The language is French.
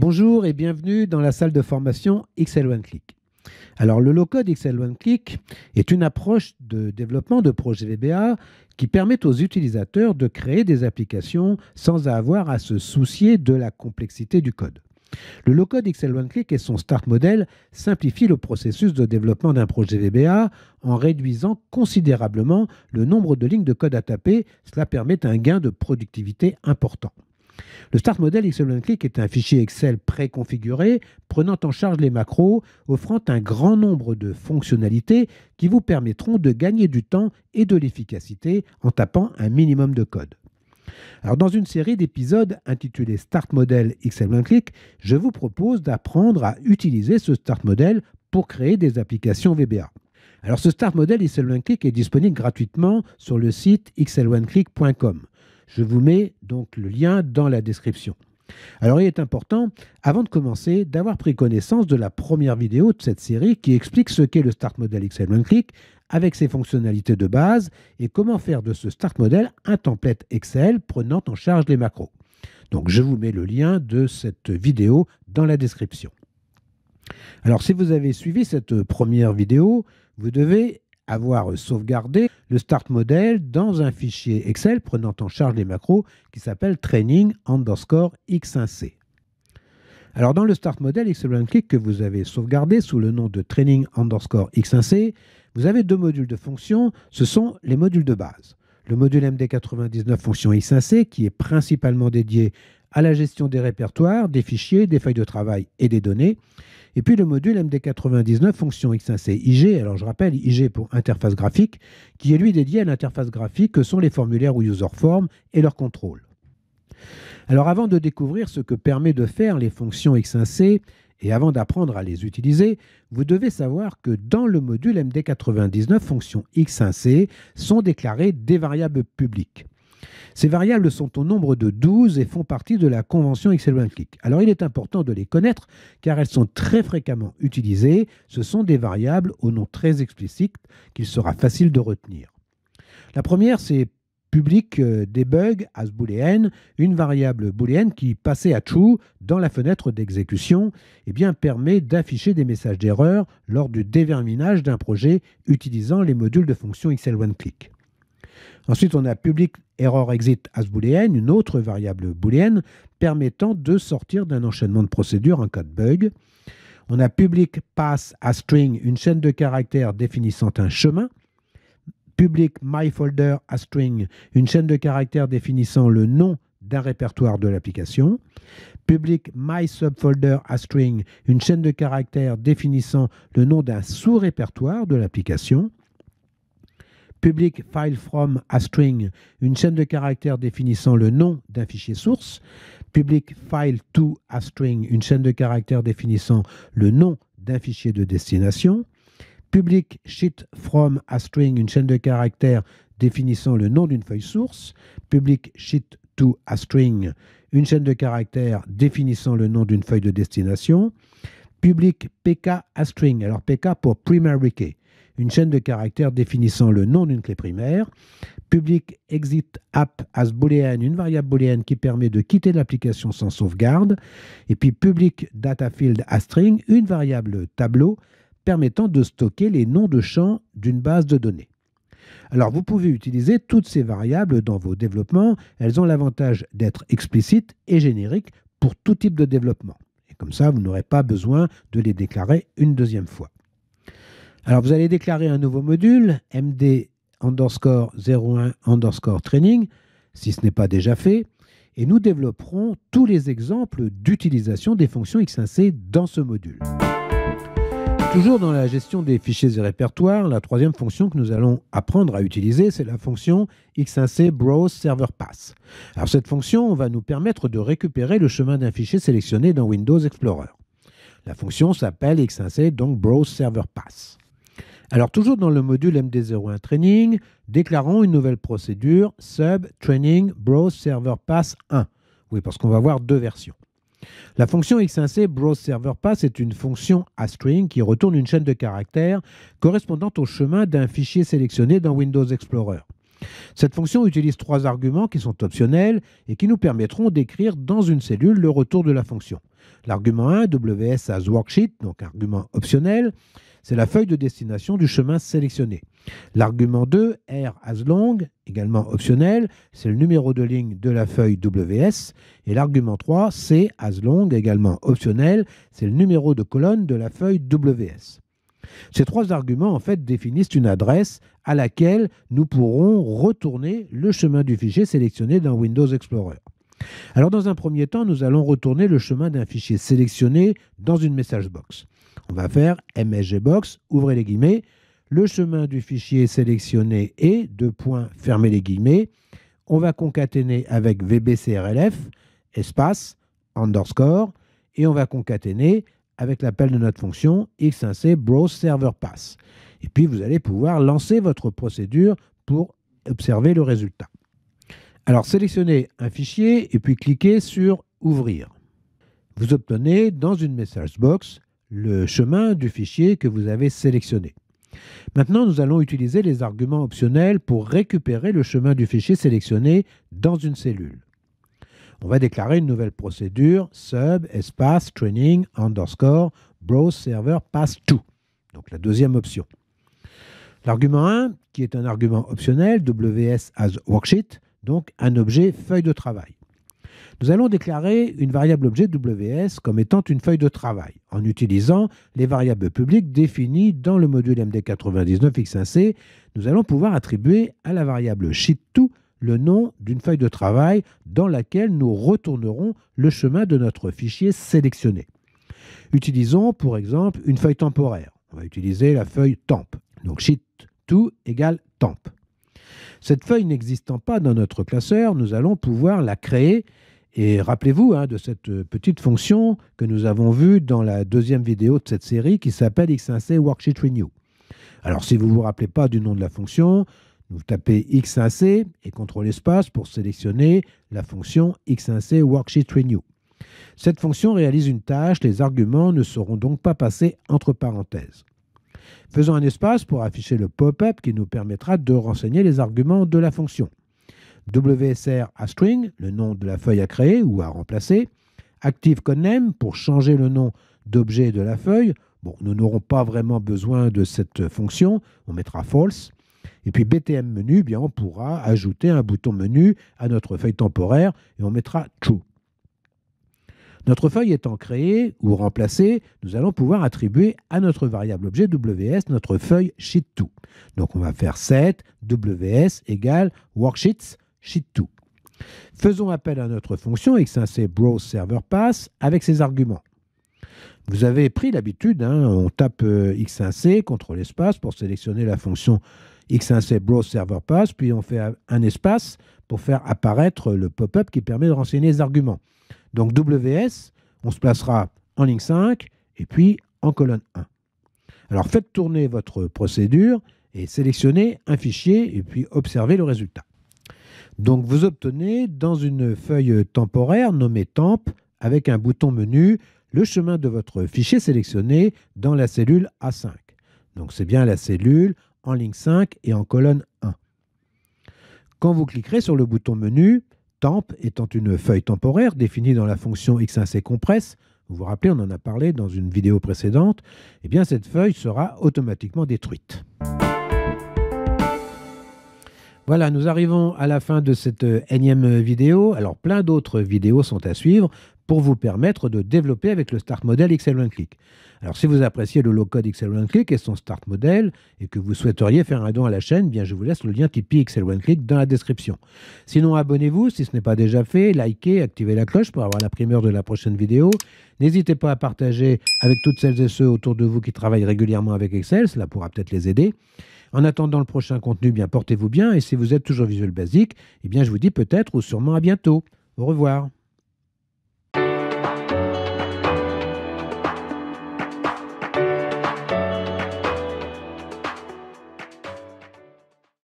Bonjour et bienvenue dans la salle de formation XL One Click. Alors le low-code XL One Click est une approche de développement de projets VBA qui permet aux utilisateurs de créer des applications sans avoir à se soucier de la complexité du code. Le low-code XL One Click et son Start Model simplifient le processus de développement d'un projet VBA en réduisant considérablement le nombre de lignes de code à taper. Cela permet un gain de productivité important. Le Start Model XL 1 click est un fichier Excel préconfiguré prenant en charge les macros, offrant un grand nombre de fonctionnalités qui vous permettront de gagner du temps et de l'efficacité en tapant un minimum de code. Alors dans une série d'épisodes intitulés Start Model XL 1 click je vous propose d'apprendre à utiliser ce Start Model pour créer des applications VBA. Alors ce Start Model XL1Click est disponible gratuitement sur le site xl clickcom je vous mets donc le lien dans la description. Alors il est important, avant de commencer, d'avoir pris connaissance de la première vidéo de cette série qui explique ce qu'est le Start Model Excel One Click avec ses fonctionnalités de base et comment faire de ce Start Model un template Excel prenant en charge les macros. Donc je vous mets le lien de cette vidéo dans la description. Alors si vous avez suivi cette première vidéo, vous devez avoir sauvegardé le start model dans un fichier Excel prenant en charge les macros qui s'appelle training underscore x1c. Alors dans le start model Click que vous avez sauvegardé sous le nom de training underscore x1c, vous avez deux modules de fonction, ce sont les modules de base. Le module MD99 fonction x1c qui est principalement dédié à la gestion des répertoires, des fichiers, des feuilles de travail et des données. Et puis le module MD99 fonction x 1 IG, alors je rappelle IG pour interface graphique, qui est lui dédié à l'interface graphique que sont les formulaires ou user forms et leurs contrôles. Alors avant de découvrir ce que permet de faire les fonctions X1C et avant d'apprendre à les utiliser, vous devez savoir que dans le module MD99, fonctions X1C sont déclarées des variables publiques. Ces variables sont au nombre de 12 et font partie de la convention Excel-One-Click. Alors il est important de les connaître car elles sont très fréquemment utilisées. Ce sont des variables au nom très explicite qu'il sera facile de retenir. La première, c'est public euh, debug as boolean, une variable boolean qui, passée à true dans la fenêtre d'exécution, et eh bien, permet d'afficher des messages d'erreur lors du déverminage d'un projet utilisant les modules de fonction XL1Click. Ensuite, on a public error exit as boolean, une autre variable booléenne permettant de sortir d'un enchaînement de procédures en cas de bug. On a public pass as string, une chaîne de caractères définissant un chemin. Public folder as string, une chaîne de caractères définissant le nom d'un répertoire de l'application. Public My Subfolder string, une chaîne de caractères définissant le nom d'un sous-répertoire de l'application public file from a string, une chaîne de caractères définissant le nom d'un fichier source, public file to a string, une chaîne de caractères définissant le nom d'un fichier de destination, public sheet from a string, une chaîne de caractères définissant le nom d'une feuille source, public sheet to a string, une chaîne de caractères définissant le nom d'une feuille de destination, public pk a string, alors pk pour primary key, une chaîne de caractères définissant le nom d'une clé primaire, public exit app as boolean, une variable boolean qui permet de quitter l'application sans sauvegarde, et puis public data field as string, une variable tableau permettant de stocker les noms de champs d'une base de données. Alors vous pouvez utiliser toutes ces variables dans vos développements, elles ont l'avantage d'être explicites et génériques pour tout type de développement. Et comme ça, vous n'aurez pas besoin de les déclarer une deuxième fois. Alors vous allez déclarer un nouveau module, MD underscore 01 underscore training, si ce n'est pas déjà fait, et nous développerons tous les exemples d'utilisation des fonctions X1C dans ce module. Toujours dans la gestion des fichiers et répertoires, la troisième fonction que nous allons apprendre à utiliser, c'est la fonction X1C Browse Server Pass. Alors cette fonction va nous permettre de récupérer le chemin d'un fichier sélectionné dans Windows Explorer. La fonction s'appelle X1C donc Browse Server Pass. Alors toujours dans le module MD01 Training, déclarons une nouvelle procédure Sub Training Browse Server Pass 1. Oui, parce qu'on va voir deux versions. La fonction XNC Browse Server Pass est une fonction à string qui retourne une chaîne de caractères correspondant au chemin d'un fichier sélectionné dans Windows Explorer. Cette fonction utilise trois arguments qui sont optionnels et qui nous permettront d'écrire dans une cellule le retour de la fonction. L'argument 1, WS as worksheet, donc argument optionnel, c'est la feuille de destination du chemin sélectionné. L'argument 2, R as long, également optionnel, c'est le numéro de ligne de la feuille WS. Et l'argument 3, C as long, également optionnel, c'est le numéro de colonne de la feuille WS. Ces trois arguments en fait définissent une adresse à laquelle nous pourrons retourner le chemin du fichier sélectionné dans Windows Explorer. Alors dans un premier temps, nous allons retourner le chemin d'un fichier sélectionné dans une message box. On va faire MSGBOX, ouvrez les guillemets, le chemin du fichier sélectionné et, deux points, fermez les guillemets. On va concaténer avec VBCRLF, espace, underscore, et on va concaténer avec l'appel de notre fonction x 1 browse server pass. Et puis vous allez pouvoir lancer votre procédure pour observer le résultat. Alors sélectionnez un fichier et puis cliquez sur ouvrir. Vous obtenez dans une message box le chemin du fichier que vous avez sélectionné. Maintenant, nous allons utiliser les arguments optionnels pour récupérer le chemin du fichier sélectionné dans une cellule. On va déclarer une nouvelle procédure sub espace training underscore browse server pass to. Donc la deuxième option. L'argument 1, qui est un argument optionnel, WS as worksheet, donc un objet feuille de travail. Nous allons déclarer une variable objet WS comme étant une feuille de travail en utilisant les variables publiques définies dans le module MD99X1C. Nous allons pouvoir attribuer à la variable sheet2 le nom d'une feuille de travail dans laquelle nous retournerons le chemin de notre fichier sélectionné. Utilisons pour exemple une feuille temporaire. On va utiliser la feuille temp. Donc sheet2 égale temp. Cette feuille n'existant pas dans notre classeur, nous allons pouvoir la créer. Et rappelez-vous hein, de cette euh, petite fonction que nous avons vue dans la deuxième vidéo de cette série qui s'appelle X1C Worksheet Renew. Alors si vous ne vous rappelez pas du nom de la fonction, vous tapez X1C et CTRL espace pour sélectionner la fonction X1C Worksheet Renew. Cette fonction réalise une tâche, les arguments ne seront donc pas passés entre parenthèses. Faisons un espace pour afficher le pop-up qui nous permettra de renseigner les arguments de la fonction. WSR à string, le nom de la feuille à créer ou à remplacer. Active pour changer le nom d'objet de la feuille. Bon, nous n'aurons pas vraiment besoin de cette fonction, on mettra false. Et puis BTM menu, bien on pourra ajouter un bouton menu à notre feuille temporaire et on mettra true. Notre feuille étant créée ou remplacée, nous allons pouvoir attribuer à notre variable objet WS notre feuille sheet2. Donc on va faire set WS égale worksheets sheet2. Faisons appel à notre fonction x browse server pass avec ses arguments. Vous avez pris l'habitude, hein, on tape euh, x1c, contrôle espace pour sélectionner la fonction x1c browse puis on fait un espace pour faire apparaître le pop-up qui permet de renseigner les arguments. Donc WS, on se placera en ligne 5 et puis en colonne 1. Alors faites tourner votre procédure et sélectionnez un fichier et puis observez le résultat. Donc vous obtenez dans une feuille temporaire nommée temp avec un bouton menu le chemin de votre fichier sélectionné dans la cellule A5. Donc c'est bien la cellule en ligne 5 et en colonne 1. Quand vous cliquerez sur le bouton menu, temp étant une feuille temporaire définie dans la fonction x1c compresse, vous vous rappelez, on en a parlé dans une vidéo précédente, et eh bien cette feuille sera automatiquement détruite. Voilà, nous arrivons à la fin de cette énième vidéo. Alors plein d'autres vidéos sont à suivre pour vous permettre de développer avec le Start Model Excel One Click. Alors si vous appréciez le low-code Excel OneClick Click et son Start Model et que vous souhaiteriez faire un don à la chaîne, eh bien je vous laisse le lien Tipeee Excel One Click dans la description. Sinon abonnez-vous si ce n'est pas déjà fait, likez, activez la cloche pour avoir la primeur de la prochaine vidéo. N'hésitez pas à partager avec toutes celles et ceux autour de vous qui travaillent régulièrement avec Excel, cela pourra peut-être les aider. En attendant le prochain contenu, eh bien portez-vous bien et si vous êtes toujours visuel basique, eh bien je vous dis peut-être ou sûrement à bientôt. Au revoir.